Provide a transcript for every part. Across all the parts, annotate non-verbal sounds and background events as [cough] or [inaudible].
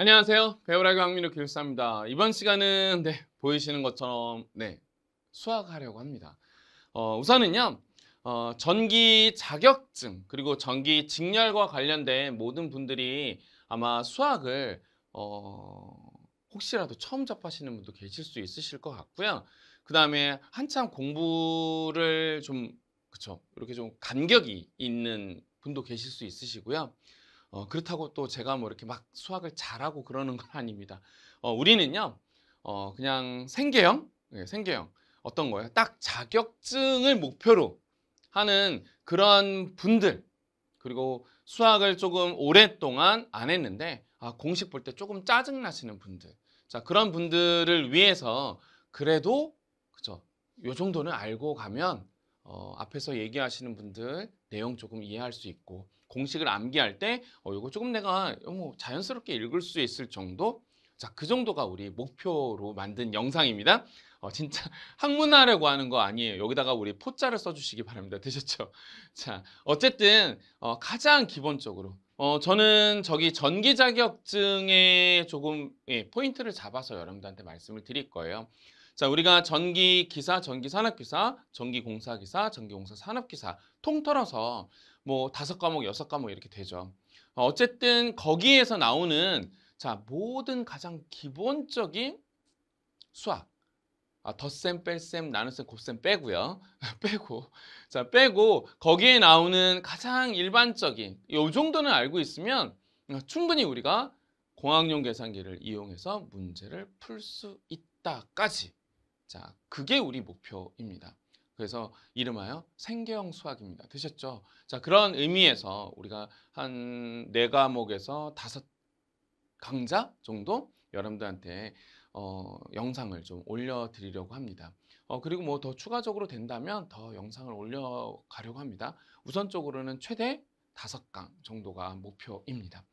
안녕하세요. 배우라기 강민우 교육사입니다. 이번 시간은 네, 보이시는 것처럼 네, 수학하려고 합니다. 어, 우선은요. 어, 전기 자격증 그리고 전기 직렬과 관련된 모든 분들이 아마 수학을 어, 혹시라도 처음 접하시는 분도 계실 수 있으실 것 같고요. 그 다음에 한참 공부를 좀 그쵸 이렇게 좀 간격이 있는 분도 계실 수 있으시고요. 어, 그렇다고 또 제가 뭐 이렇게 막 수학을 잘하고 그러는 건 아닙니다. 어, 우리는요, 어, 그냥 생계형, 네, 생계형 어떤 거예요? 딱 자격증을 목표로 하는 그런 분들 그리고 수학을 조금 오랫동안 안 했는데 아, 공식 볼 때 조금 짜증 나시는 분들 자 그런 분들을 위해서 그래도 그죠 요 정도는 알고 가면 어, 앞에서 얘기하시는 분들 내용 조금 이해할 수 있고 공식을 암기할 때 어, 이거 조금 내가 너무 뭐 자연스럽게 읽을 수 있을 정도 자, 그 정도가 우리 목표로 만든 영상입니다. 어, 진짜 [laughs] 학문하려고 하는 거 아니에요. 여기다가 우리 포자를 써주시기 바랍니다. 되셨죠? [laughs] 자, 어쨌든 어, 가장 기본적으로 어, 저는 저기 전기 자격증에 조금 예, 포인트를 잡아서 여러분들한테 말씀을 드릴 거예요. 자, 우리가 전기 기사, 전기 산업 기사, 전기 공사 기사, 전기 공사 산업 기사 통틀어서 뭐 다섯 과목, 여섯 과목 이렇게 되죠. 어, 어쨌든 거기에서 나오는 자 모든 가장 기본적인 수학 아, 덧셈, 뺄셈, 나눗셈, 곱셈 빼고요. [laughs] 빼고 자 빼고 거기에 나오는 가장 일반적인 요 정도는 알고 있으면 충분히 우리가 공학용 계산기를 이용해서 문제를 풀 수 있다까지 자 그게 우리 목표입니다. 그래서 이름하여 생계형 수학입니다. 되셨죠? 자, 그런 의미에서 우리가 한 네 과목에서 다섯 강좌 정도 여러분들한테 어, 영상을 좀 올려드리려고 합니다. 어, 그리고 뭐 더 추가적으로 된다면 더 영상을 올려가려고 합니다. 우선적으로는 최대 다섯 강 정도가 목표입니다.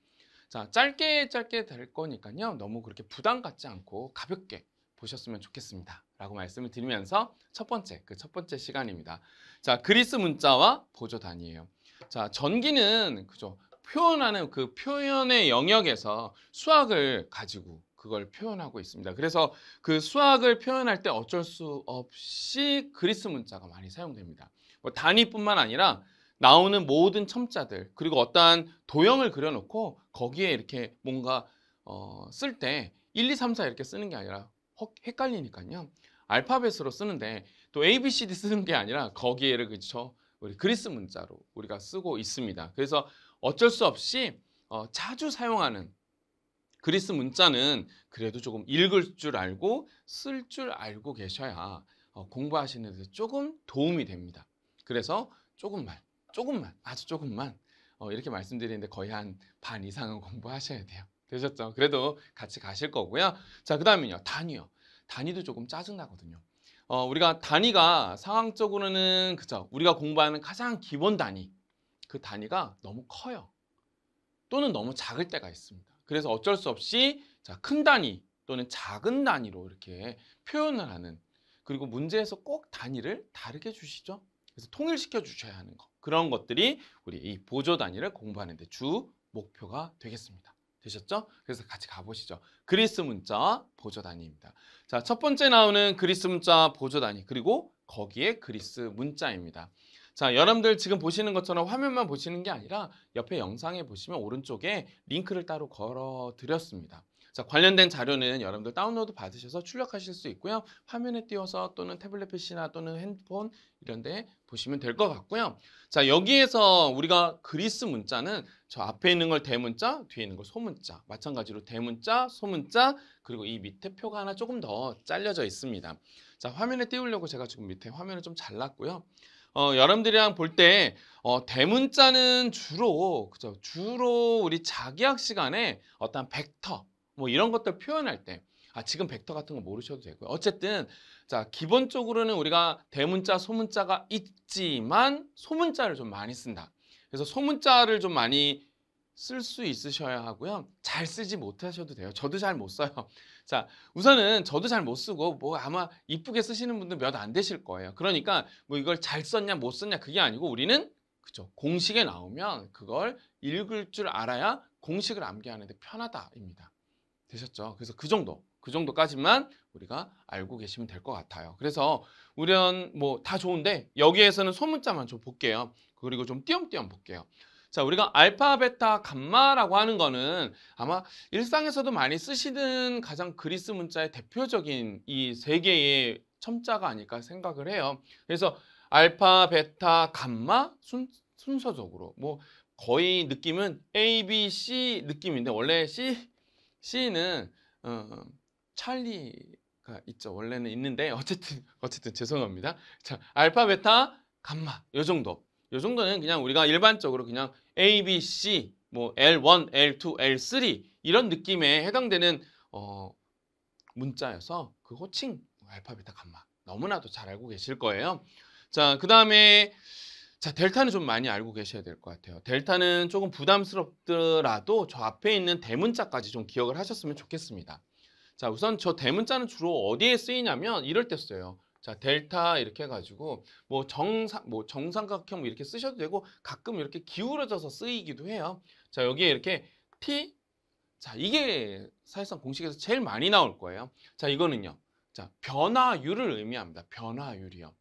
자, 짧게 짧게 될 거니까요. 너무 그렇게 부담 갖지 않고 가볍게 보셨으면 좋겠습니다. 라고 말씀을 드리면서 첫 번째, 그 첫 번째 시간입니다. 자, 그리스 문자와 보조 단위에요 자, 전기는 그죠. 표현하는 그 표현의 영역에서 수학을 가지고 그걸 표현하고 있습니다. 그래서 그 수학을 표현할 때 어쩔 수 없이 그리스 문자가 많이 사용됩니다. 뭐 단위뿐만 아니라 나오는 모든 첨자들 그리고 어떠한 도형을 그려놓고 거기에 이렇게 뭔가 어, 쓸 때 1, 2, 3, 4 이렇게 쓰는 게 아니라 헷갈리니까요. 알파벳으로 쓰는데 또 A, B, C, D 쓰는 게 아니라 거기에를 그쵸 우리 그리스 문자로 우리가 쓰고 있습니다. 그래서 어쩔 수 없이 어, 자주 사용하는 그리스 문자는 그래도 조금 읽을 줄 알고 쓸 줄 알고 계셔야 어, 공부하시는 데 조금 도움이 됩니다. 그래서 조금만, 조금만, 아주 조금만 어, 이렇게 말씀드리는데 거의 한 반 이상은 공부하셔야 돼요. 되셨죠? 그래도 같이 가실 거고요. 자, 그 다음은요. 단위요. 단위도 조금 짜증나거든요. 어, 우리가 단위가 상황적으로는, 그죠? 우리가 공부하는 가장 기본 단위. 그 단위가 너무 커요. 또는 너무 작을 때가 있습니다. 그래서 어쩔 수 없이 자, 큰 단위 또는 작은 단위로 이렇게 표현을 하는 그리고 문제에서 꼭 단위를 다르게 주시죠. 그래서 통일시켜 주셔야 하는 거. 그런 것들이 우리 이 보조 단위를 공부하는 데 주 목표가 되겠습니다. 되셨죠? 그래서 같이 가보시죠. 그리스 문자 보조단위입니다. 자, 첫 번째 나오는 그리스 문자 보조단위 그리고 거기에 그리스 문자입니다. 자, 여러분들 지금 보시는 것처럼 화면만 보시는 게 아니라 옆에 영상에 보시면 오른쪽에 링크를 따로 걸어 드렸습니다. 자, 관련된 자료는 여러분들 다운로드 받으셔서 출력하실 수 있고요. 화면에 띄워서 또는 태블릿 PC나 또는 핸드폰 이런 데 보시면 될 것 같고요. 자, 여기에서 우리가 그리스 문자는 저 앞에 있는 걸 대문자, 뒤에 있는 걸 소문자. 마찬가지로 대문자, 소문자, 그리고 이 밑에 표가 하나 조금 더 잘려져 있습니다. 자, 화면에 띄우려고 제가 지금 밑에 화면을 좀 잘랐고요. 어, 여러분들이랑 볼때 어, 대문자는 주로 그죠 주로 우리 자기학 시간에 어떤 벡터 뭐 이런 것들 표현할 때 아, 지금 벡터 같은 거 모르셔도 되고요. 어쨌든 자, 기본적으로는 우리가 대문자, 소문자가 있지만 소문자를 좀 많이 쓴다. 그래서 소문자를 좀 많이 쓸 수 있으셔야 하고요. 잘 쓰지 못하셔도 돼요. 저도 잘 못 써요. [laughs] 자, 우선은 저도 잘 못 쓰고 뭐 아마 이쁘게 쓰시는 분들 몇 안 되실 거예요. 그러니까 뭐 이걸 잘 썼냐 못 썼냐 그게 아니고 우리는 그죠. 공식에 나오면 그걸 읽을 줄 알아야 공식을 암기하는데 편하다입니다. 되셨죠? 그래서 그 정도, 그 정도까지만 우리가 알고 계시면 될 것 같아요. 그래서 우리는 뭐다 좋은데 여기에서는 소문자만 좀 볼게요. 그리고 좀 띄엄띄엄 볼게요. 자, 우리가 알파, 베타, 감마라고 하는 거는 아마 일상에서도 많이 쓰시는 가장 그리스 문자의 대표적인 이 세 개의 첨자가 아닐까 생각을 해요. 그래서 알파, 베타, 감마 순, 순서적으로 뭐 거의 느낌은 A, B, C 느낌인데 원래 C C는 어, 찰리가 있죠. 원래는 있는데 어쨌든 어쨌든 죄송합니다. 자, 알파, 베타, 감마 요 정도. 요 정도는 그냥 우리가 일반적으로 그냥 A, B, C, 뭐 L1, L2, L3 이런 느낌에 해당되는 어, 문자여서 그 호칭 알파, 베타, 감마 너무나도 잘 알고 계실 거예요. 자, 그 다음에 자, 델타는 좀 많이 알고 계셔야 될 것 같아요. 델타는 조금 부담스럽더라도 저 앞에 있는 대문자까지 좀 기억을 하셨으면 좋겠습니다. 자, 우선 저 대문자는 주로 어디에 쓰이냐면 이럴 때 써요. 자, 델타 이렇게 해가지고 뭐 정상 뭐 정삼각형 뭐 이렇게 쓰셔도 되고 가끔 이렇게 기울어져서 쓰이기도 해요. 자, 여기에 이렇게 T 자, 이게 사실상 공식에서 제일 많이 나올 거예요. 자, 이거는요. 자, 변화율을 의미합니다. 변화율이요.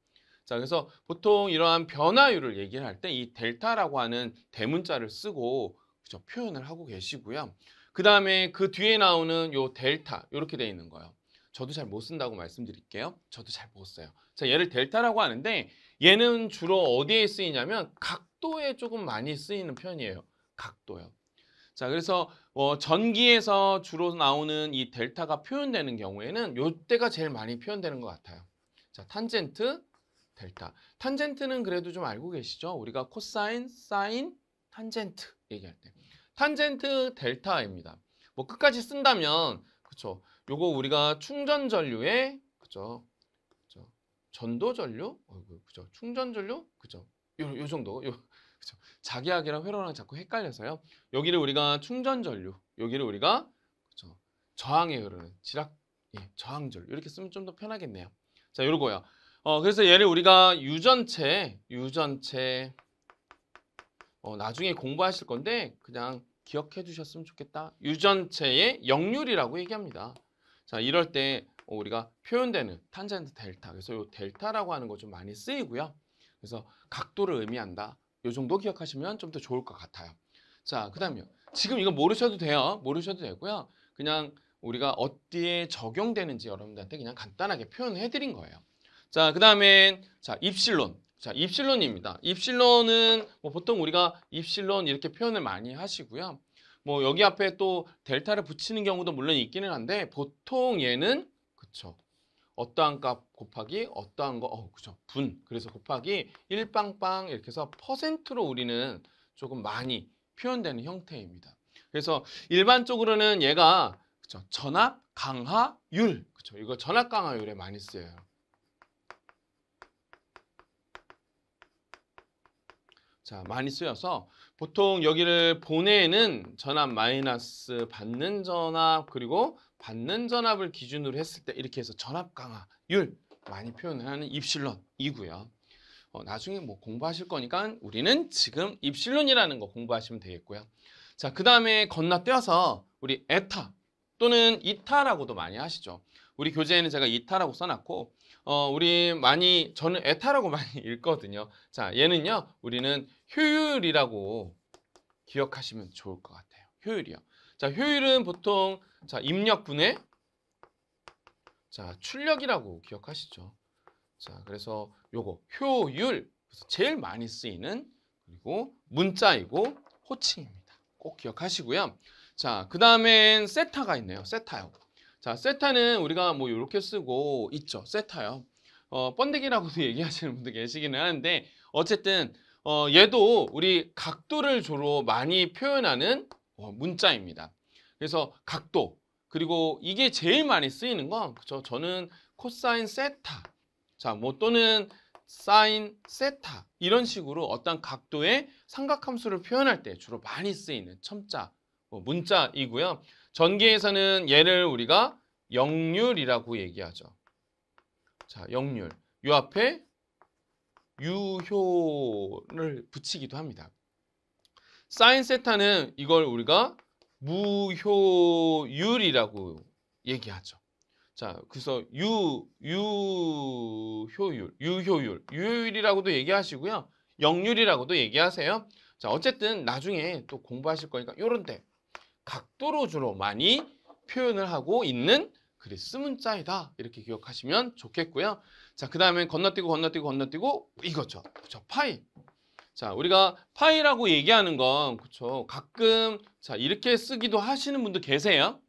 자, 그래서 보통 이러한 변화율을 얘기를 할 때 이 델타라고 하는 대문자를 쓰고 그죠 표현을 하고 계시고요. 그 다음에 그 뒤에 나오는 요 델타 이렇게 되어 있는 거예요. 저도 잘 못 쓴다고 말씀드릴게요. 저도 잘 못 써요. 자, 얘를 델타라고 하는데 얘는 주로 어디에 쓰이냐면 각도에 조금 많이 쓰이는 편이에요. 각도요. 자, 그래서 어, 전기에서 주로 나오는 이 델타가 표현되는 경우에는 요때가 제일 많이 표현되는 것 같아요. 자, 탄젠트, 델타. 탄젠트는 그래도 좀 알고 계시죠? 우리가 코사인, 사인, 탄젠트 얘기할 때. 탄젠트 델타입니다. 뭐 끝까지 쓴다면 그쵸? 요거 우리가 충전 전류의 그쵸? 그쵸? 전도 전류? 어이구, 그 충전 전류? 그쵸? 요, 요 정도. 요 그쵸? 자기학이랑 회로랑 자꾸 헷갈려서요. 여기를 우리가 충전 전류, 여기를 우리가 그쵸? 저항에 흐르는 지락 예, 저항 전류 이렇게 쓰면 좀 더 편하겠네요. 자, 요거요. 어, 그래서 얘를 우리가 유전체, 유전체 어, 나중에 공부하실 건데 그냥 기억해 두셨으면 좋겠다. 유전체의 역률이라고 얘기합니다. 자, 이럴 때 어, 우리가 표현되는 탄젠트 델타. 그래서 이 델타라고 하는 거 좀 많이 쓰이고요. 그래서 각도를 의미한다. 이 정도 기억하시면 좀 더 좋을 것 같아요. 자, 그 다음에 지금 이거 모르셔도 돼요. 모르셔도 되고요. 그냥 우리가 어디에 적용되는지 여러분들한테 그냥 간단하게 표현해 드린 거예요. 자, 그 다음에 자 입실론. 자, 입실론입니다. 입실론은 뭐 보통 우리가 입실론 이렇게 표현을 많이 하시고요. 뭐 여기 앞에 또 델타를 붙이는 경우도 물론 있기는 한데 보통 얘는 그쵸 어떠한 값 곱하기 어떠한 거 어, 그쵸분 그래서 곱하기 1빵빵 이렇게 해서 퍼센트로 우리는 조금 많이 표현되는 형태입니다. 그래서 일반적으로는 얘가 그쵸 전압 강하율 그쵸 이거 전압 강하율에 많이 쓰여요. 자, 많이 쓰여서 보통 여기를 보내는 전압 마이너스 받는 전압 그리고 받는 전압을 기준으로 했을 때 이렇게 해서 전압 강화율 많이 표현을 하는 입실론이고요. 어, 나중에 뭐 공부하실 거니까 우리는 지금 입실론이라는 거 공부하시면 되겠고요. 자, 그 다음에 건너뛰어서 우리 에타 또는 이타라고도 많이 하시죠. 우리 교재에는 제가 이타라고 써놨고 어, 우리 많이 저는 에타라고 [laughs] 많이 읽거든요. 자, 얘는요. 우리는 효율이라고 기억하시면 좋을 것 같아요. 효율이요. 자, 효율은 보통 자, 입력 분의 자, 출력이라고 기억하시죠. 자, 그래서 요거 효율 그래서 제일 많이 쓰이는 그리고 문자이고 호칭입니다. 꼭 기억하시고요. 자, 그 다음엔 세타가 있네요. 세타요. 자, 세타는 우리가 뭐 이렇게 쓰고 있죠. 세타요. 어, 번데기라고도 [laughs] 얘기하시는 분들 계시기는 하는데 어쨌든 어, 얘도 우리 각도를 주로 많이 표현하는 어, 문자입니다. 그래서 각도 그리고 이게 제일 많이 쓰이는 건그쵸 저는 코사인 세타 자, 뭐 또는 사인 세타 이런 식으로 어떤 각도의 삼각함수를 표현할 때 주로 많이 쓰이는 첨자 뭐 문자이고요. 전기에서는 얘를 우리가 역률이라고 얘기하죠. 자, 역률. 요 앞에 유효를 붙이기도 합니다. 사인 세타는 이걸 우리가 무효율이라고 얘기하죠. 자, 그래서 유, 유효율, 유효율, 유효율이라고도 얘기하시고요. 역률이라고도 얘기하세요. 자, 어쨌든 나중에 또 공부하실 거니까 요런 데 각도로 주로 많이 표현을 하고 있는 글의 쓰문자이다 이렇게 기억하시면 좋겠고요. 자, 그 다음에 건너뛰고 건너뛰고 건너뛰고 이거죠. 그렇죠. 파이. 자, 우리가 파이라고 얘기하는 건 그렇죠. 가끔 자 이렇게 쓰기도 하시는 분도 계세요.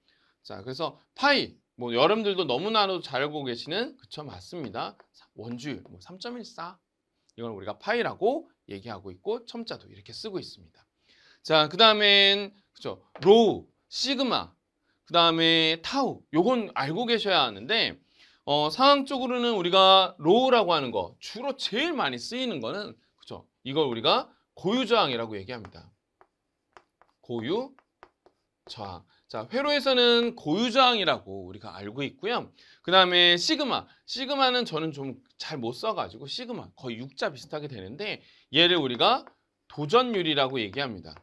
자, 그래서 파이. 뭐 여러분들도 너무나도 잘 알고 계시는 그쵸 맞습니다. 원주율 뭐3.14 이걸 우리가 파이라고 얘기하고 있고 첨자도 이렇게 쓰고 있습니다. 자, 그 다음엔 그죠? 로우, 시그마, 그 다음에 타우. 요건 알고 계셔야 하는데 어, 상황적으로는 우리가 로우라고 하는 거 주로 제일 많이 쓰이는 거는 그죠? 이걸 우리가 고유 저항이라고 얘기합니다. 고유 저항. 자, 회로에서는 고유 저항이라고 우리가 알고 있고요. 그 다음에 시그마. 시그마는 저는 좀 잘 못 써가지고 시그마 거의 육자 비슷하게 되는데 얘를 우리가 도전율이라고 얘기합니다.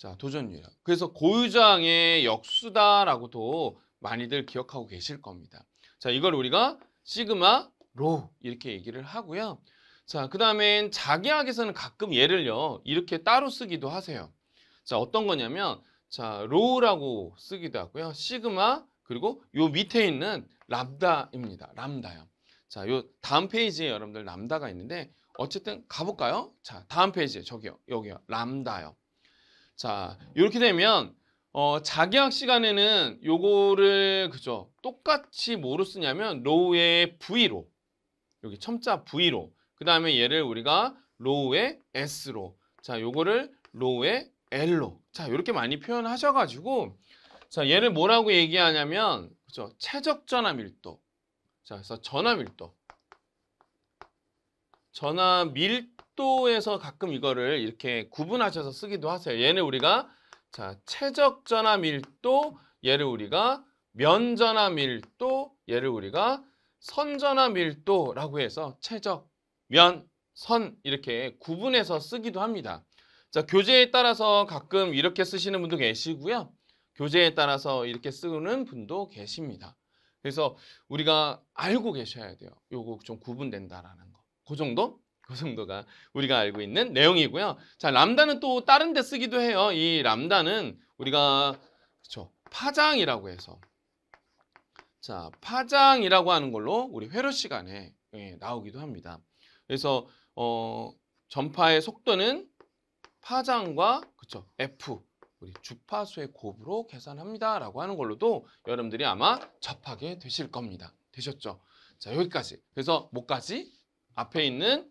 자, 도전 유형. 그래서 고유장의 역수다라고도 많이들 기억하고 계실 겁니다. 자, 이걸 우리가 시그마 로 이렇게 얘기를 하고요. 자, 그 다음엔 자기학에서는 가끔 예를요. 이렇게 따로 쓰기도 하세요. 자, 어떤 거냐면 자, 로우라고 쓰기도 하고요. 시그마 그리고 요 밑에 있는 람다입니다. 람다요. 자, 요 다음 페이지에 여러분들 람다가 있는데 어쨌든 가볼까요? 자, 다음 페이지에 저기요. 여기요. 람다요. 자, 이렇게 되면 어, 자기학 시간에는 요거를 그죠? 똑같이 뭐로 쓰냐면 로우의 V로 여기 첨자 V로 그 다음에 얘를 우리가 로우의 S로 자 요거를 로우의 L로 자 이렇게 많이 표현하셔가지고 자 얘를 뭐라고 얘기하냐면 그죠? 최적 전화 밀도 자 그래서 전화 밀도 전화밀도 각도에서 가끔 이거를 이렇게 구분하셔서 쓰기도 하세요. 얘는 우리가 자 최적 전화 밀도, 얘를 우리가 면 전화 밀도, 얘를 우리가 선 전화 밀도라고 해서 최적, 면, 선 이렇게 구분해서 쓰기도 합니다. 자 교재에 따라서 가끔 이렇게 쓰시는 분도 계시고요. 교재에 따라서 이렇게 쓰는 분도 계십니다. 그래서 우리가 알고 계셔야 돼요. 요거 좀 구분된다라는 거. 그 정도? 그 정도가 우리가 알고 있는 내용이고요. 자, 람다는 또 다른 데 쓰기도 해요. 이 람다는 우리가 그렇죠. 파장이라고 해서 자, 파장이라고 하는 걸로 우리 회로 시간에 예, 나오기도 합니다. 그래서 어, 전파의 속도는 파장과 그쵸 F 우리 주파수의 곱으로 계산합니다라고 하는 걸로도 여러분들이 아마 접하게 되실 겁니다. 되셨죠? 자 여기까지. 그래서 뭐까지? 앞에 있는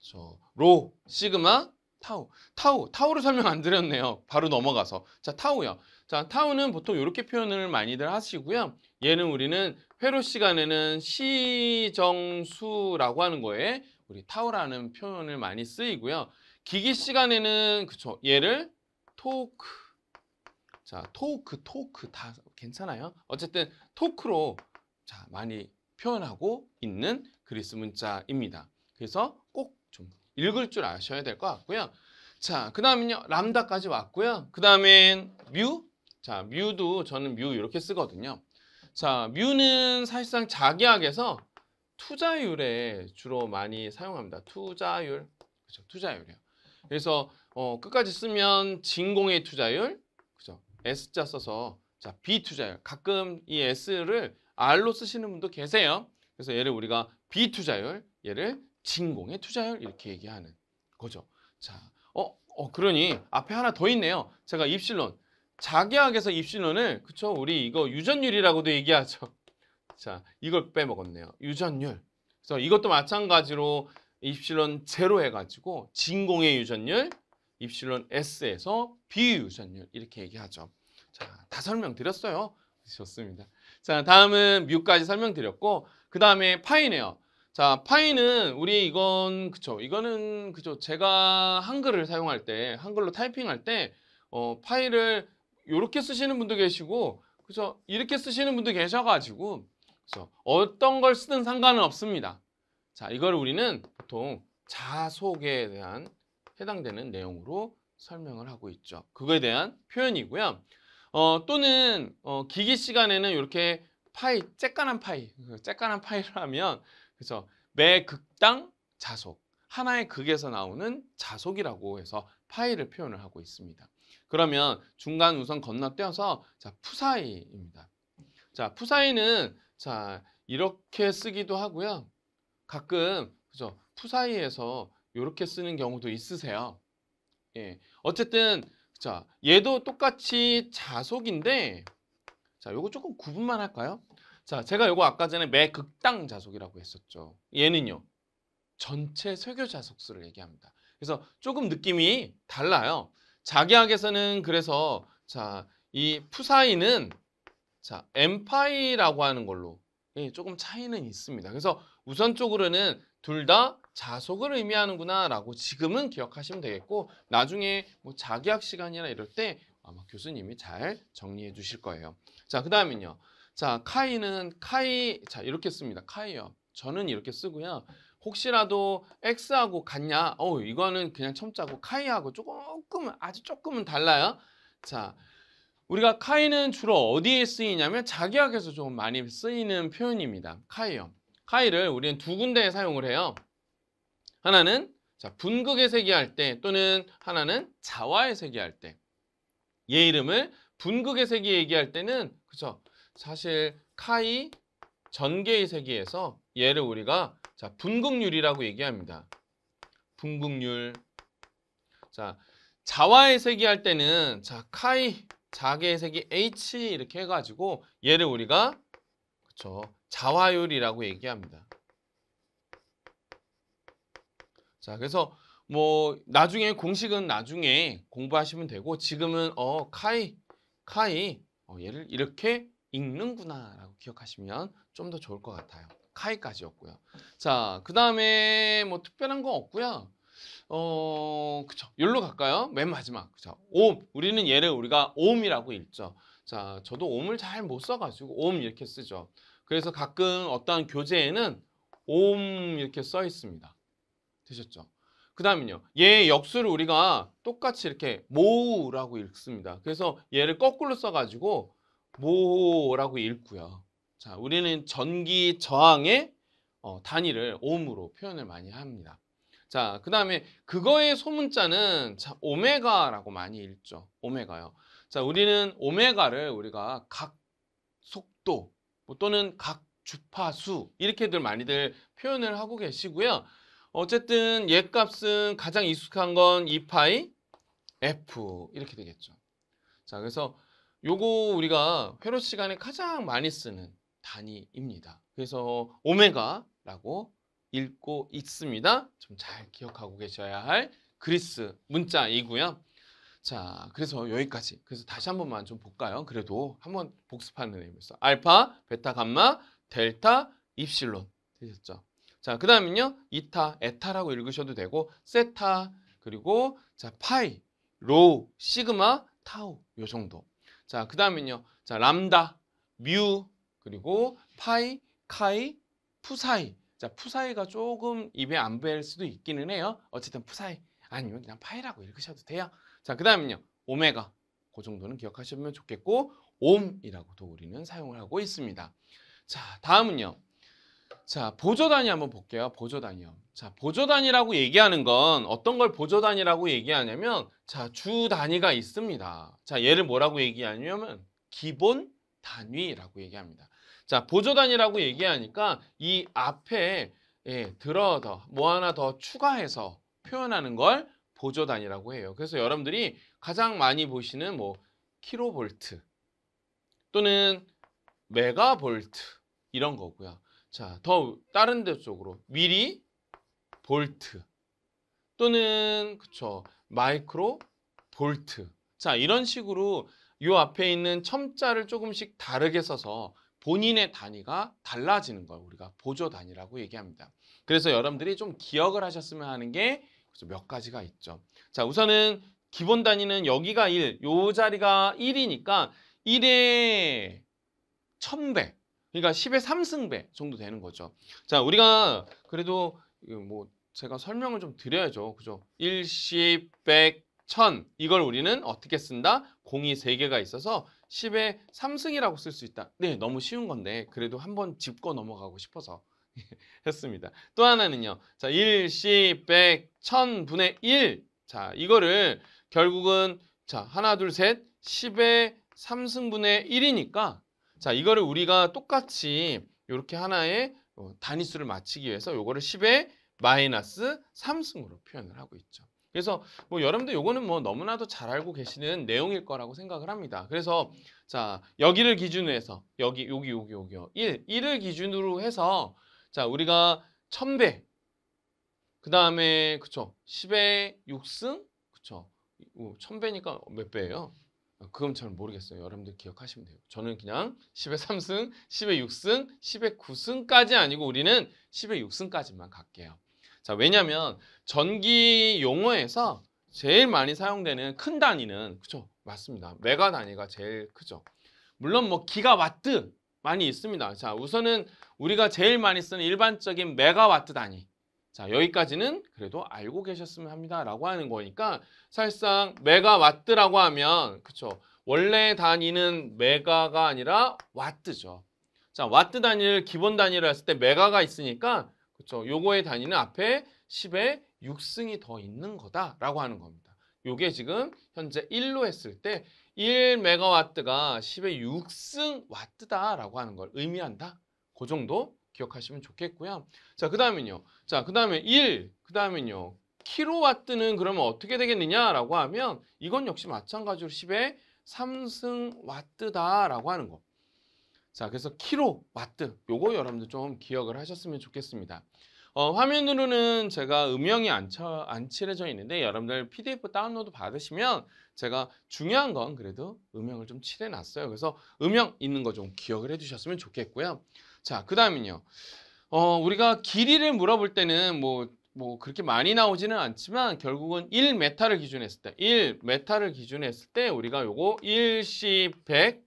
저, 로, 시그마, 타우. 타우. 타우를 설명 안 드렸네요. 바로 넘어가서. 자, 타우요. 자, 타우는 보통 이렇게 표현을 많이들 하시고요. 얘는 우리는 회로 시간에는 시정수라고 하는 거에 우리 타우라는 표현을 많이 쓰이고요. 기기 시간에는 그쵸 얘를 토크 자 토크 토크 다 괜찮아요. 어쨌든 토크로 자 많이 표현하고 있는 그리스 문자입니다. 그래서 꼭좀 읽을 줄 아셔야 될 것 같고요. 자, 그 다음은요. 람다까지 왔고요. 그 다음엔 뮤. 자, 뮤도 저는 뮤 이렇게 쓰거든요. 자, 뮤는 사실상 자기학에서 투자율에 주로 많이 사용합니다. 투자율. 그죠 투자율이요. 그래서 어, 끝까지 쓰면 진공의 투자율. 그죠 S자 써서 자, B 투자율. 가끔 이 S를 R로 쓰시는 분도 계세요. 그래서 얘를 우리가 B 투자율, 얘를 진공의 투자율 이렇게 얘기하는 거죠. 자, 어, 어 그러니 앞에 하나 더 있네요. 제가 입실론 자기학에서 입실론을 그쵸 우리 이거 유전율이라고도 얘기하죠. [laughs] 자, 이걸 빼먹었네요. 유전율. 그래서 이것도 마찬가지로 입실론 제로 해가지고 진공의 유전율, 입실론 S에서 비유전율 이렇게 얘기하죠. 자, 다 설명드렸어요. 좋습니다. 자, 다음은 뮤까지 설명드렸고 그 다음에 파이네요. 자, 파이는 우리 이건 그쵸 이거는 그쵸 제가 한글을 사용할 때 한글로 타이핑할 때 어, 파이를 이렇게 쓰시는 분도 계시고 그죠 이렇게 쓰시는 분도 계셔가지고 그죠 어떤 걸 쓰든 상관은 없습니다. 자, 이걸 우리는 보통 자속에 대한 해당되는 내용으로 설명을 하고 있죠. 그거에 대한 표현이고요. 어, 또는 어, 기기 시간에는 이렇게 파이, 쬐깐한 파이, 그 쬐깐한 파이를 하면 그래서 매 극당 자속 하나의 극에서 나오는 자속이라고 해서 파이를 표현을 하고 있습니다. 그러면 중간 우선 건너뛰어서 자 푸사이입니다. 자 푸사이는 자 이렇게 쓰기도 하고요. 가끔 그죠 푸사이에서 이렇게 쓰는 경우도 있으세요. 예 어쨌든 자 얘도 똑같이 자속인데 자 요거 조금 구분만 할까요? 자, 제가 이거 아까 전에 매극당 자속이라고 했었죠. 얘는요. 전체 세교 자속수를 얘기합니다. 그래서 조금 느낌이 달라요. 자기학에서는 그래서 자, 이 푸사이는 자, 엠파이라고 하는 걸로 예, 조금 차이는 있습니다. 그래서 우선적으로는 둘 다 자속을 의미하는구나라고 지금은 기억하시면 되겠고 나중에 뭐 자기학 시간이나 이럴 때 아마 교수님이 잘 정리해 주실 거예요. 자, 그다음은요. 자, 카이는 카이 자, 이렇게 씁니다. 카이요. 저는 이렇게 쓰고요. 혹시라도 X하고 같냐? 어, 이거는 그냥 첨자고 카이하고 조금 아주 조금은 달라요. 자, 우리가 카이는 주로 어디에 쓰이냐면 자기학에서 좀 많이 쓰이는 표현입니다. 카이요. 카이를 우리는 두 군데에 사용을 해요. 하나는 자, 분극의 세계할 때 또는 하나는 자화의 세계할 때. 얘 이름을 분극의 세계 얘기할 때는 그죠 사실 카이 전개의 세계에서 얘를 우리가 자 분극률이라고 얘기합니다. 분극률. 자자화의 세계 할 때는 자 카이 자개의 세계 h 이렇게 해가지고 얘를 우리가 그쵸 자화율이라고 얘기합니다. 자 그래서 뭐 나중에 공식은 나중에 공부하시면 되고 지금은 어 카이 카이 어, 얘를 이렇게 읽는구나 라고 기억하시면 좀 더 좋을 것 같아요. 카이까지였고요. 자, 그 다음에 뭐 특별한 건 없고요. 어, 그쵸. 여로 갈까요? 맨 마지막. 그쵸. 옴. 우리는 얘를 우리가 옴이라고 읽죠. 자, 저도 옴을 잘 못 써가지고 옴 이렇게 쓰죠. 그래서 가끔 어떠 교재에는 옴 이렇게 써 있습니다. 되셨죠? 그 다음은요. 얘 역수를 우리가 똑같이 이렇게 모우라고 읽습니다. 그래서 얘를 거꾸로 써가지고 모라고 읽고요. 자, 우리는 전기 저항의 어, 단위를 옴으로 표현을 많이 합니다. 자, 그 다음에 그거의 소문자는 자, 오메가라고 많이 읽죠. 오메가요. 자, 우리는 오메가를 우리가 각 속도 뭐 또는 각 주파수 이렇게들 많이들 표현을 하고 계시고요. 어쨌든 옛값은 가장 익숙한 건 2파이 f 이렇게 되겠죠. 자, 그래서 요거 우리가 회로 시간에 가장 많이 쓰는 단위입니다. 그래서 오메가라고 읽고 있습니다. 좀 잘 기억하고 계셔야 할 그리스 문자이고요. 자, 그래서 여기까지. 그래서 다시 한 번만 좀 볼까요? 그래도 한번 복습하는 의미에서 알파, 베타, 감마, 델타, 입실론 되셨죠? 자, 그 다음은요. 이타, 에타라고 읽으셔도 되고 세타, 그리고 자 파이, 로우, 시그마, 타우 요 정도 자, 그 다음은요. 자, 람다, 뮤, 그리고 파이, 카이, 푸사이. 자, 푸사이가 조금 입에 안뵐 수도 있기는 해요. 어쨌든 푸사이 아니면 그냥 파이라고 읽으셔도 돼요. 자, 그 다음은요. 오메가. 그 정도는 기억하시면 좋겠고 옴이라고도 우리는 사용을 하고 있습니다. 자, 다음은요. 자, 보조단위 한번 볼게요. 보조단위요. 자, 보조단위라고 얘기하는 건 어떤 걸 보조단위라고 얘기하냐면 자, 주 단위가 있습니다. 자, 얘를 뭐라고 얘기하냐면 기본 단위라고 얘기합니다. 자, 보조단위라고 얘기하니까 이 앞에 예, 들어 더, 뭐 하나 더 추가해서 표현하는 걸 보조단위라고 해요. 그래서 여러분들이 가장 많이 보시는 뭐 킬로볼트 또는 메가볼트 이런 거고요. 자, 더 다른 데 쪽으로 미리 볼트 또는 그쵸 마이크로 볼트 자 이런 식으로 요 앞에 있는 첨자를 조금씩 다르게 써서 본인의 단위가 달라지는 걸 우리가 보조 단위라고 얘기합니다. 그래서 여러분들이 좀 기억을 하셨으면 하는 게 몇 가지가 있죠. 자 우선은 기본 단위는 여기가 1, 요 자리가 1이니까 1에 1000배 그러니까 10의 3승배 정도 되는 거죠. 자, 우리가 그래도 뭐 제가 설명을 좀 드려야죠. 그죠? 1, 10, 100, 1000 이걸 우리는 어떻게 쓴다? 공이 3개가 있어서 10의 3승이라고 쓸 수 있다. 네, 너무 쉬운 건데 그래도 한번 짚고 넘어가고 싶어서 [laughs] 했습니다. 또 하나는요. 자, 1, 10, 100, 1000분의 1. 자, 이거를 결국은 자, 하나, 둘, 셋, 10의 3승분의 1이니까 자, 이거를 우리가 똑같이 이렇게 하나의 어, 단위수를 맞추기 위해서 이거를 10의 마이너스 3승으로 표현을 하고 있죠. 그래서 뭐 여러분들 요거는 뭐 너무나도 잘 알고 계시는 내용일 거라고 생각을 합니다. 그래서 자, 여기를 기준으로 해서 여기 여기 여기 여기 1, 1을 기준으로 해서 자, 우리가 1000배 그다음에 그쵸? 10의 6승? 그쵸? 1000배니까 몇 배예요? 어, 그건 잘 모르겠어요. 여러분들 기억하시면 돼요. 저는 그냥 10의 3승, 10의 6승, 10의 9승까지 아니고 우리는 10의 6승까지만 갈게요. 자, 왜냐면 전기 용어에서 제일 많이 사용되는 큰 단위는 그쵸 맞습니다. 메가 단위가 제일 크죠. 물론 뭐 기가와트 많이 있습니다. 자, 우선은 우리가 제일 많이 쓰는 일반적인 메가와트 단위. 자, 여기까지는 그래도 알고 계셨으면 합니다. 라고 하는 거니까 사실상 메가와트라고 하면, 그쵸. 원래 단위는 메가가 아니라 와트죠. 자, 와트 단위를 기본 단위로 했을 때 메가가 있으니까, 그쵸. 요거의 단위는 앞에 10의 6승이 더 있는 거다라고 하는 겁니다. 요게 지금 현재 1로 했을 때 1메가와트가 10의 6승 와트다라고 하는 걸 의미한다. 그 정도 기억하시면 좋겠고요. 자, 그 다음은요. 자, 그 다음에 1, 그 다음은요. 키로와트는 그러면 어떻게 되겠느냐라고 하면 이건 역시 마찬가지로 10의 3승 와트다라고 하는 거. 자, 그래서 키로와트 요거 여러분들 좀 기억을 하셨으면 좋겠습니다. 어, 화면으로는 제가 음영이 안, 처, 안 칠해져 있는데 여러분들 PDF 다운로드 받으시면 제가 중요한 건 그래도 음영을 좀 칠해놨어요. 그래서 음영 있는 거 좀 기억을 해주셨으면 좋겠고요. 자, 그 다음은요. 어, 우리가 길이를 물어볼 때는 뭐, 뭐 그렇게 많이 나오지는 않지만 결국은 1메타를 기준했을 때, 1메타를 기준했을 때 우리가 요거 1 10, 100,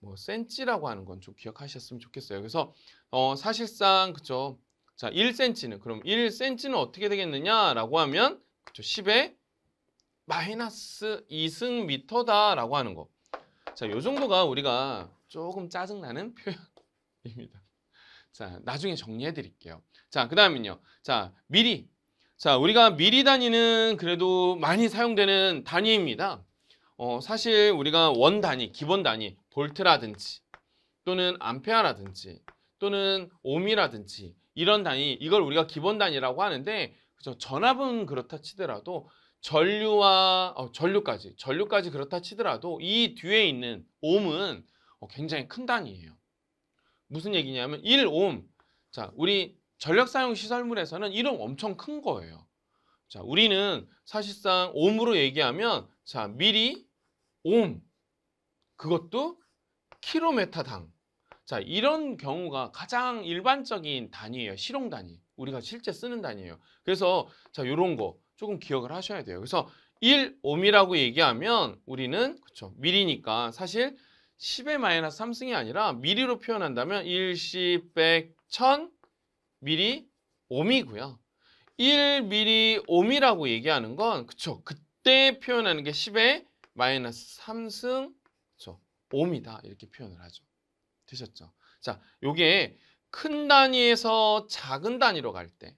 뭐 센치라고 하는 건 좀 기억하셨으면 좋겠어요. 그래서 어, 사실상 그쵸. 자, 1cm는 그럼 1cm는 어떻게 되겠느냐라고 하면 그쵸 10에 마이너스 2승 미터다라고 하는 거. 자, 요 정도가 우리가 조금 짜증나는 [laughs] 표현입니다. 자, 나중에 정리해 드릴게요. 자, 그 다음은요. 자, 미리. 자, 우리가 미리 단위는 그래도 많이 사용되는 단위입니다. 어, 사실 우리가 원 단위, 기본 단위, 볼트라든지 또는 암페어라든지 또는 오미라든지 이런 단위, 이걸 우리가 기본 단위라고 하는데 그죠? 전압은 그렇다 치더라도 전류와 어, 전류까지, 전류까지 그렇다 치더라도 이 뒤에 있는 옴은 어, 굉장히 큰 단위예요. 무슨 얘기냐면 1옴. 자, 우리 전력 사용 시설물에서는 1옴 엄청 큰 거예요. 자, 우리는 사실상 옴으로 얘기하면 자, 미리 옴. 그것도 킬로미터당 자, 이런 경우가 가장 일반적인 단위예요. 실용 단위. 우리가 실제 쓰는 단위예요. 그래서 자, 요런 거 조금 기억을 하셔야 돼요. 그래서 1옴이라고 얘기하면 우리는 그렇죠. 미리니까 사실 10의 마이너스 3승이 아니라 미리로 표현한다면 1, 10, 100, 1000, 미리 옴이고요. 1 미리 옴이라고 얘기하는 건 그쵸. 그때 표현하는 게 10의 마이너스 3승 그쵸. 옴이다 이렇게 표현을 하죠. 되셨죠? 자, 요게 큰 단위에서 작은 단위로 갈 때,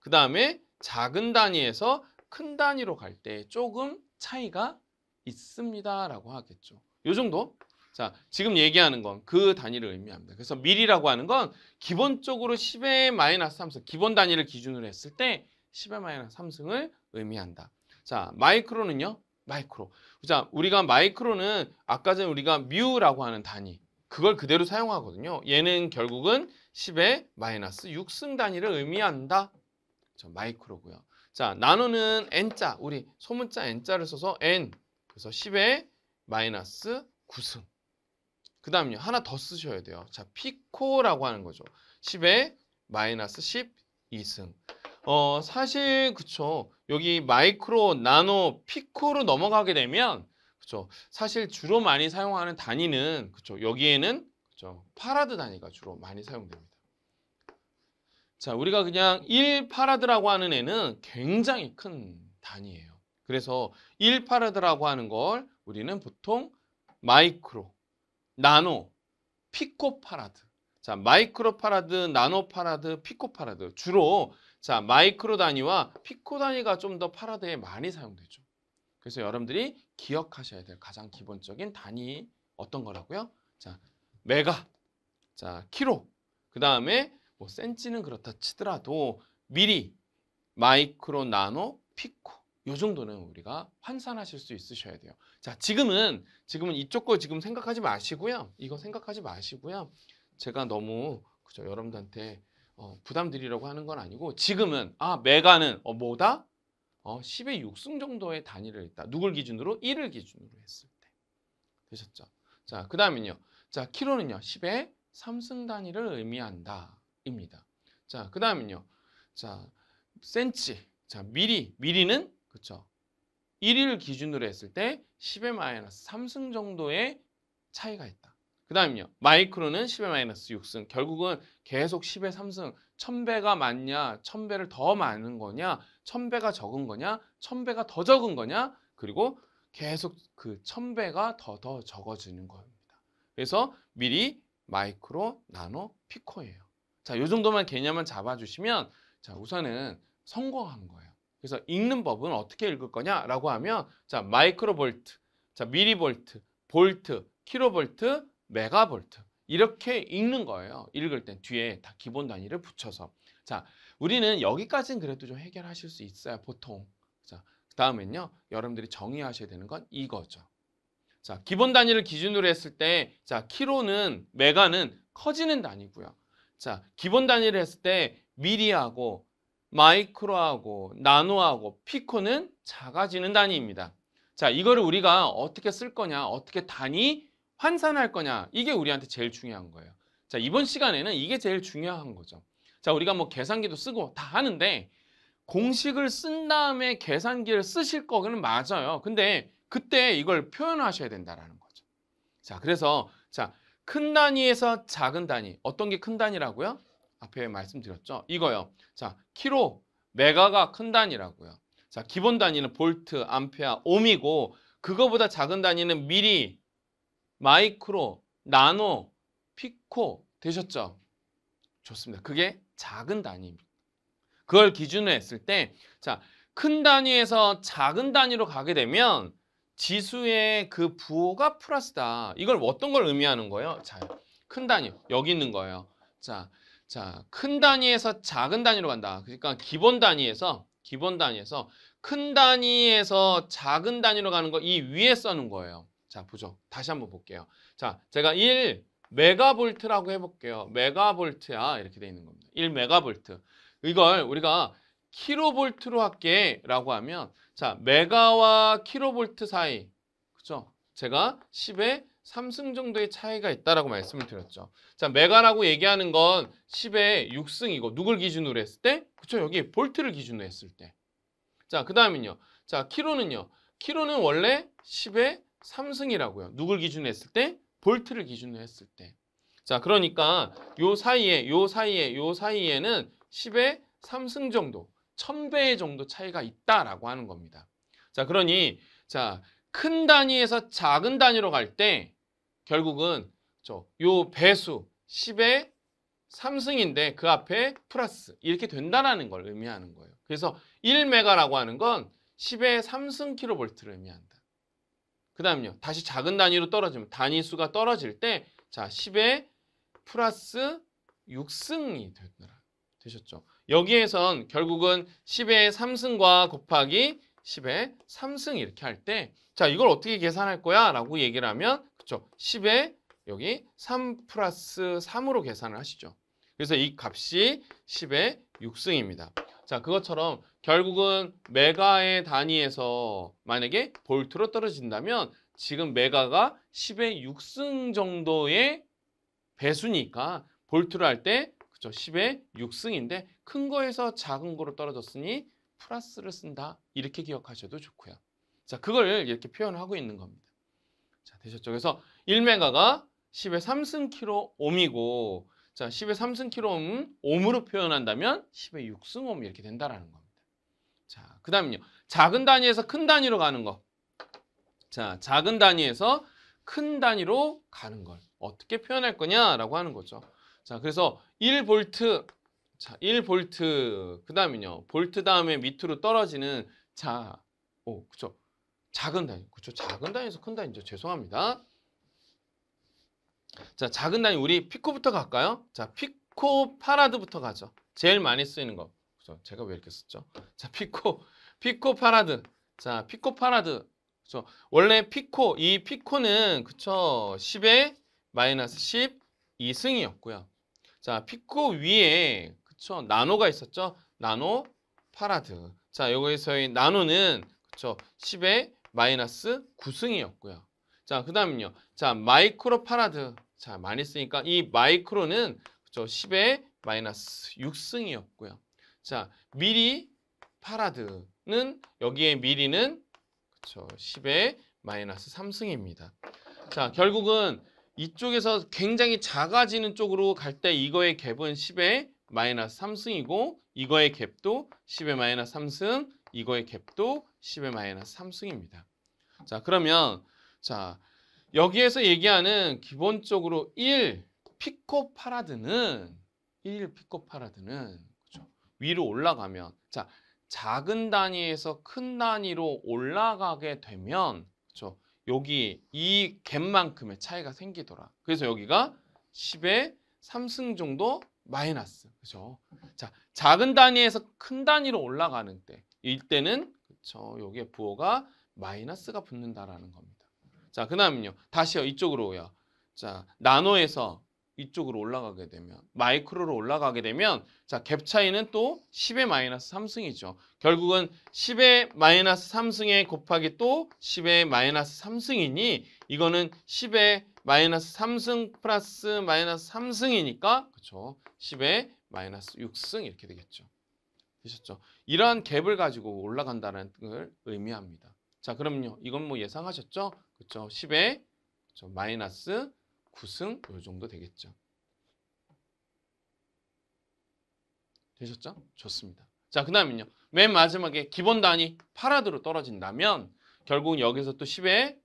그 다음에 작은 단위에서 큰 단위로 갈 때 조금 차이가 있습니다라고 하겠죠. 요 정도 자, 지금 얘기하는 건 그 단위를 의미합니다. 그래서 밀이라고 하는 건 기본적으로 10의 마이너스 3승, 기본 단위를 기준으로 했을 때 10의 마이너스 3승을 의미한다. 자, 마이크로는요? 마이크로. 자, 우리가 마이크로는 아까 전에 우리가 뮤라고 하는 단위, 그걸 그대로 사용하거든요. 얘는 결국은 10의 마이너스 6승 단위를 의미한다. 저 마이크로고요. 자, 나누는 n자, 우리 소문자 n자를 써서 n, 그래서 10의 마이너스 9승. 그 다음요. 하나 더 쓰셔야 돼요. 자, 피코라고 하는 거죠. 10에 마이너스 12승. 어, 사실 그쵸. 여기 마이크로, 나노, 피코로 넘어가게 되면 그쵸. 사실 주로 많이 사용하는 단위는 그쵸. 여기에는 그쵸. 파라드 단위가 주로 많이 사용됩니다. 자, 우리가 그냥 1 파라드라고 하는 애는 굉장히 큰 단위예요. 그래서 1 파라드라고 하는 걸 우리는 보통 마이크로 나노, 피코파라드. 자, 마이크로파라드, 나노파라드, 피코파라드. 주로 자, 마이크로 단위와 피코 단위가 좀 더 파라드에 많이 사용되죠. 그래서 여러분들이 기억하셔야 될 가장 기본적인 단위 어떤 거라고요? 자, 메가. 자, 키로. 그다음에 뭐 센치는 그렇다 치더라도 미리 마이크로, 나노, 피코. 요 정도는 우리가 환산하실 수 있으셔야 돼요. 자, 지금은 지금은 이쪽 거 지금 생각하지 마시고요. 이거 생각하지 마시고요. 제가 너무 그죠 여러분들한테 어, 부담 드리려고 하는 건 아니고 지금은 아 메가는 어, 뭐다? 어, 10의 6승 정도의 단위를 했다. 누굴 기준으로? 1을 기준으로 했을 때. 되셨죠? 자, 그 다음은요. 자, 키로는요. 10의 3승 단위를 의미한다. 입니다. 자, 그 다음은요. 자, 센치. 자, 미리. 미리는 그렇죠? 1일 기준으로 했을 때 10의 마이너스 3승 정도의 차이가 있다. 그 다음요. 마이크로는 10의 마이너스 6승. 결국은 계속 10의 3승. 1000배가 많냐, 1000배를 더 많은 거냐, 1000배가 적은 거냐, 1000배가 더 적은 거냐, 그리고 계속 그 1000배가 더 더 적어지는 겁니다. 그래서 미리 마이크로, 나노, 피코예요. 자, 요 정도만 개념만 잡아주시면 자, 우선은 성공한 거예요. 그래서 읽는 법은 어떻게 읽을 거냐라고 하면 자 마이크로볼트, 자 미리볼트, 볼트, 키로볼트, 메가볼트 이렇게 읽는 거예요. 읽을 땐 뒤에 다 기본 단위를 붙여서 자 우리는 여기까지는 그래도 좀 해결하실 수 있어요. 보통 자 다음엔요 여러분들이 정의하셔야 되는 건 이거죠. 자 기본 단위를 기준으로 했을 때자 키로는 메가는 커지는 단위고요. 자 기본 단위를 했을 때 미리하고 마이크로하고 나노하고 피코는 작아지는 단위입니다. 자, 이거를 우리가 어떻게 쓸 거냐, 어떻게 단위 환산할 거냐, 이게 우리한테 제일 중요한 거예요. 자, 이번 시간에는 이게 제일 중요한 거죠. 자, 우리가 뭐 계산기도 쓰고 다 하는데 공식을 쓴 다음에 계산기를 쓰실 거는 맞아요. 근데 그때 이걸 표현하셔야 된다라는 거죠. 자, 그래서 자, 큰 단위에서 작은 단위. 어떤 게 큰 단위라고요? 앞에 말씀드렸죠. 이거요. 자, 키로, 메가가 큰 단위라고요. 자, 기본 단위는 볼트, 암페어, 옴이고 그거보다 작은 단위는 미리, 마이크로, 나노, 피코 되셨죠? 좋습니다. 그게 작은 단위입니다. 그걸 기준으로 했을 때 자, 큰 단위에서 작은 단위로 가게 되면 지수의 그 부호가 플러스다. 이걸 어떤 걸 의미하는 거예요? 자, 큰 단위 여기 있는 거예요. 자, 자, 큰 단위에서 작은 단위로 간다. 그러니까 기본 단위에서 기본 단위에서 큰 단위에서 작은 단위로 가는 거 이 위에 써는 거예요. 자, 보죠. 다시 한번 볼게요. 자, 제가 1 메가볼트라고 해볼게요. 메가볼트야 이렇게 돼 있는 겁니다. 1 메가볼트. 이걸 우리가 키로볼트로 할게라고 하면 자 메가와 키로볼트 사이 그죠? 제가 10에 3승 정도의 차이가 있다라고 말씀을 드렸죠. 자, 메가라고 얘기하는 건 10의 6승이고 누굴 기준으로 했을 때? 그쵸, 여기 볼트를 기준으로 했을 때. 자, 그 다음은요. 자, 키로는요. 키로는 원래 10의 3승이라고요. 누굴 기준으로 했을 때? 볼트를 기준으로 했을 때. 자, 그러니까 요 사이에, 요 사이에, 요 사이에는 10의 3승 정도, 1000배 정도 차이가 있다라고 하는 겁니다. 자, 그러니 자, 큰 단위에서 작은 단위로 갈때 결국은 저요 배수 10의 3승인데 그 앞에 플러스 이렇게 된다라는 걸 의미하는 거예요. 그래서 1메가라고 하는 건 10의 3승 킬로볼트를 의미한다. 그 다음요. 다시 작은 단위로 떨어지면 단위수가 떨어질 때자 10의 플러스 6승이 되더라. 되셨죠? 여기에선 결국은 10의 3승과 곱하기 10의 3승 이렇게 할 때 자 이걸 어떻게 계산할 거야? 라고 얘기를 하면 그쵸 10의 여기 3 플러스 3으로 계산을 하시죠. 그래서 이 값이 10의 6승입니다. 자 그것처럼 결국은 메가의 단위에서 만약에 볼트로 떨어진다면 지금 메가가 10의 6승 정도의 배수니까 볼트를 할때 그쵸 10의 6승인데 큰 거에서 작은 거로 떨어졌으니 플러스를 쓴다 이렇게 기억하셔도 좋고요. 자, 그걸 이렇게 표현하고 있는 겁니다. 자, 되셨죠? 그래서 1메가가 10의 3승 키로 옴이고 자, 10의 3승 키로 옴 옴으로 표현한다면 10의 6승 옴 이렇게 된다라는 겁니다. 자, 그다음은요. 작은 단위에서 큰 단위로 가는 거. 자, 작은 단위에서 큰 단위로 가는 걸 어떻게 표현할 거냐라고 하는 거죠. 자, 그래서 1볼트 자, 1볼트. 그 다음은요. 볼트 다음에 밑으로 떨어지는 자. 오, 그쵸. 작은 단위. 그쵸. 작은 단위에서 큰 단위죠. 죄송합니다. 자, 작은 단위 우리 피코부터 갈까요? 자, 피코 파라드부터 가죠. 제일 많이 쓰이는 거. 그죠? 제가 왜 이렇게 썼죠? 자, 피코, 피코 파라드. 자, 피코 파라드. 그죠? 원래 피코, 이 피코는 그쵸? 10에 마이너스 10 2승이었고요. 자, 피코 위에 그쵸? 나노가 있었죠? 나노 파라드. 자, 여기서의 나노는 그쵸? 10의 마이너스 9승이었고요. 자, 그 다음은요. 자, 마이크로 파라드. 자, 많이 쓰니까 이 마이크로는 그쵸? 10의 마이너스 6승이었고요. 자, 미리 파라드는 여기에 미리는 그쵸? 10의 마이너스 3승입니다. 자, 결국은 이쪽에서 굉장히 작아지는 쪽으로 갈 때 이거의 갭은 10의 마이너스 3승이고 이거의 갭도 10의 마이너스 3승, 이거의 갭도 10의 마이너스 3승입니다. 자, 그러면 자 여기에서 얘기하는 기본적으로 1 피코파라드는 1 피코파라드는 그렇죠? 위로 올라가면 자 작은 단위에서 큰 단위로 올라가게 되면 그렇죠? 여기 이 갭만큼의 차이가 생기더라. 그래서 여기가 10의 3승 정도 마이너스. 그죠? 자, 작은 단위에서 큰 단위로 올라가는 때. 이때는 그쵸? 여기에 부호가 마이너스가 붙는다라는 겁니다. 자, 그다음은요. 다시요. 이쪽으로요. 자, 나노에서 이쪽으로 올라가게 되면 마이크로로 올라가게 되면 자, 갭 차이는 또 10의 마이너스 3승이죠. 결국은 10의 마이너스 3승에 곱하기 또 10의 마이너스 3승이니 이거는 10의 마이너스 3승 플러스 마이너스 3승이니까 그렇죠. 10에 마이너스 6승 이렇게 되겠죠. 되셨죠? 이러한 갭을 가지고 올라간다는 걸 의미합니다. 자, 그럼요. 이건 뭐 예상하셨죠? 그렇죠. 10에 그쵸? 마이너스 9승 이 정도 되겠죠. 되셨죠? 좋습니다. 자, 그 다음은요. 맨 마지막에 기본 단위 파라드로 떨어진다면 결국은 여기서 또 10에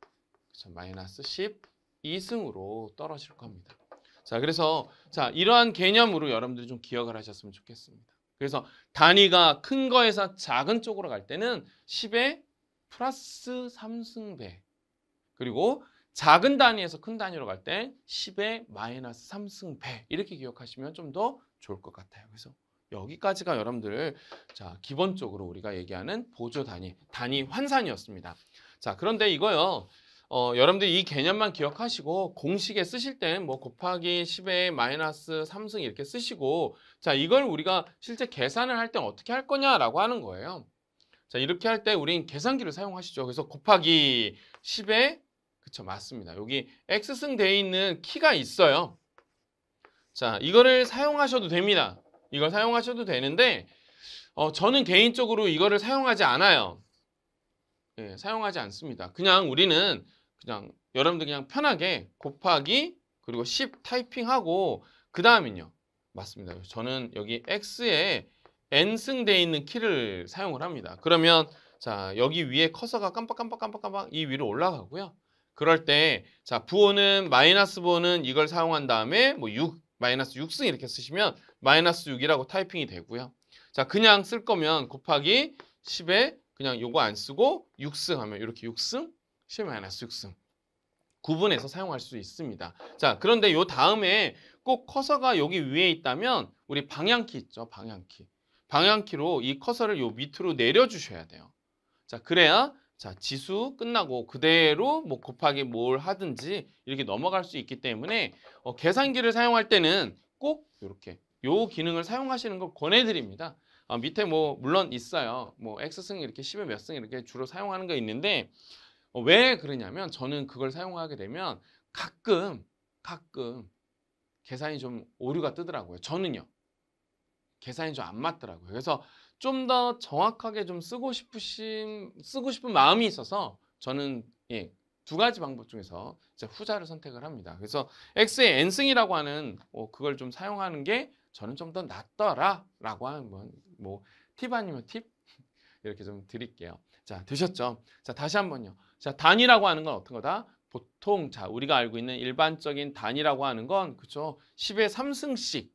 그쵸? 마이너스 10 2승으로 떨어질 겁니다. 자, 그래서 자, 이러한 개념으로 여러분들이 좀 기억을 하셨으면 좋겠습니다. 그래서 단위가 큰 거에서 작은 쪽으로 갈 때는 10에 플러스 3승배. 그리고 작은 단위에서 큰 단위로 갈 때 10에 마이너스 3승배. 이렇게 기억하시면 좀 더 좋을 것 같아요. 그래서 여기까지가 여러분들 자, 기본적으로 우리가 얘기하는 보조 단위, 단위 환산이었습니다. 자, 그런데 이거요. 어, 여러분들 이 개념만 기억하시고 공식에 쓰실 때는 뭐 곱하기 10에 마이너스 3승 이렇게 쓰시고 자 이걸 우리가 실제 계산을 할때 어떻게 할 거냐라고 하는 거예요. 자 이렇게 할 때 우린 계산기를 사용하시죠. 그래서 곱하기 10에 그쵸 맞습니다. 여기 x승 돼 있는 키가 있어요. 자 이거를 사용하셔도 됩니다. 이걸 사용하셔도 되는데 어, 저는 개인적으로 이거를 사용하지 않아요. 네, 사용하지 않습니다. 그냥 우리는 그냥 여러분들 그냥 편하게 곱하기 그리고 10 타이핑하고 그 다음은요. 맞습니다. 저는 여기 x에 n승 돼 있는 키를 사용을 합니다. 그러면 자 여기 위에 커서가 깜빡깜빡깜빡깜빡 이 위로 올라가고요. 그럴 때 자 부호는 마이너스 부호는 이걸 사용한 다음에 뭐 6, 마이너스 6승 이렇게 쓰시면 마이너스 6이라고 타이핑이 되고요. 자 그냥 쓸 거면 곱하기 10에 그냥 요거 안 쓰고 6승 하면 이렇게 6승 10-6승 구분해서 사용할 수 있습니다. 자, 그런데 요 다음에 꼭 커서가 여기 위에 있다면 우리 방향키 있죠, 방향키. 방향키로 이 커서를 요 밑으로 내려주셔야 돼요. 자, 그래야 자 지수 끝나고 그대로 뭐 곱하기 뭘 하든지 이렇게 넘어갈 수 있기 때문에 어, 계산기를 사용할 때는 꼭 이렇게 요 기능을 사용하시는 걸 권해드립니다. 어, 밑에 뭐 물론 있어요. 뭐 x승 이렇게 10의 몇 승 이렇게 주로 사용하는 거 있는데 어, 왜 그러냐면 저는 그걸 사용하게 되면 가끔 가끔 계산이 좀 오류가 뜨더라고요. 저는요. 계산이 좀 안 맞더라고요. 그래서 좀 더 정확하게 좀 쓰고 싶으신 쓰고 싶은 마음이 있어서 저는 예, 두 가지 방법 중에서 이제 후자를 선택을 합니다. 그래서 x의 n승이라고 하는 뭐 그걸 좀 사용하는 게 저는 좀 더 낫더라라고 하는 뭐팁 뭐 아니면 팁 [laughs] 이렇게 좀 드릴게요. 자, 되셨죠? 자, 다시 한번요. 자, 단위라고 하는 건 어떤 거다? 보통 자, 우리가 알고 있는 일반적인 단위라고 하는 건그쵸 10의 3승씩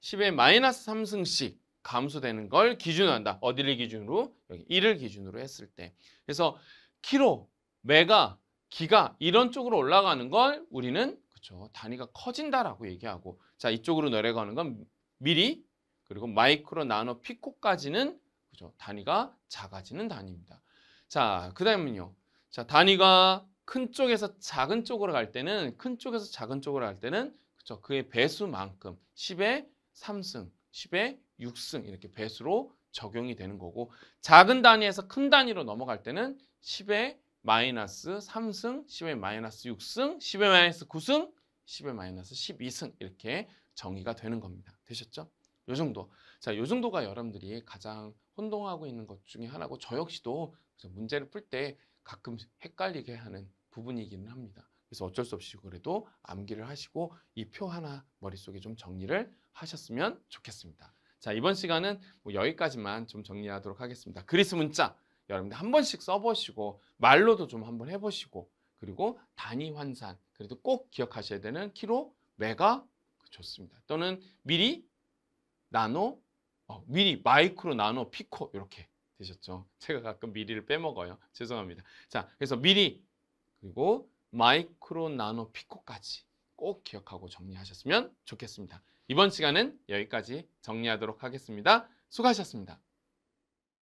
10의 마이너스 3승씩 감소되는 걸 기준으로 한다. 어디를 기준으로? 여기 1을 기준으로 했을 때. 그래서 키로, 메가, 기가 이런 쪽으로 올라가는 걸 우리는 그쵸 단위가 커진다라고 얘기하고 자, 이쪽으로 내려가는 건 미리 그리고 마이크로, 나노, 피코까지는 그죠. 단위가 작아지는 단위입니다. 자, 그다음은요. 자, 단위가 큰 쪽에서 작은 쪽으로 갈 때는 큰 쪽에서 작은 쪽으로 갈 때는 그쵸? 그의 배수만큼 10의 3승, 10의 6승 이렇게 배수로 적용이 되는 거고 작은 단위에서 큰 단위로 넘어갈 때는 10의 마이너스 3승, 10의 마이너스 6승, 10의 마이너스 9승, 10의 마이너스 12승 이렇게 정의가 되는 겁니다. 되셨죠? 요 정도. 자, 요 정도가 여러분들이 가장 혼동하고 있는 것 중에 하나고 저 역시도 문제를 풀때 가끔 헷갈리게 하는 부분이기는 합니다. 그래서 어쩔 수 없이 그래도 암기를 하시고 이 표 하나 머릿속에 좀 정리를 하셨으면 좋겠습니다. 자, 이번 시간은 뭐 여기까지만 좀 정리하도록 하겠습니다. 그리스 문자 여러분들 한 번씩 써보시고 말로도 좀 한번 해보시고 그리고 단위 환산 그래도 꼭 기억하셔야 되는 키로 메가 좋습니다. 또는 미리 나노 어, 미리 마이크로 나노 피코 이렇게 되셨죠? 제가 가끔 미리를 빼먹어요. 죄송합니다. 자, 그래서 미리 그리고 마이크로 나노 피코까지 꼭 기억하고 정리하셨으면 좋겠습니다. 이번 시간은 여기까지 정리하도록 하겠습니다. 수고하셨습니다.